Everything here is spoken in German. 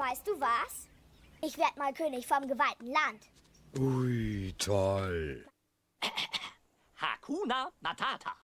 Weißt du was? Ich werde mal König vom geweihten Land. Ui, toll. Hakuna Matata.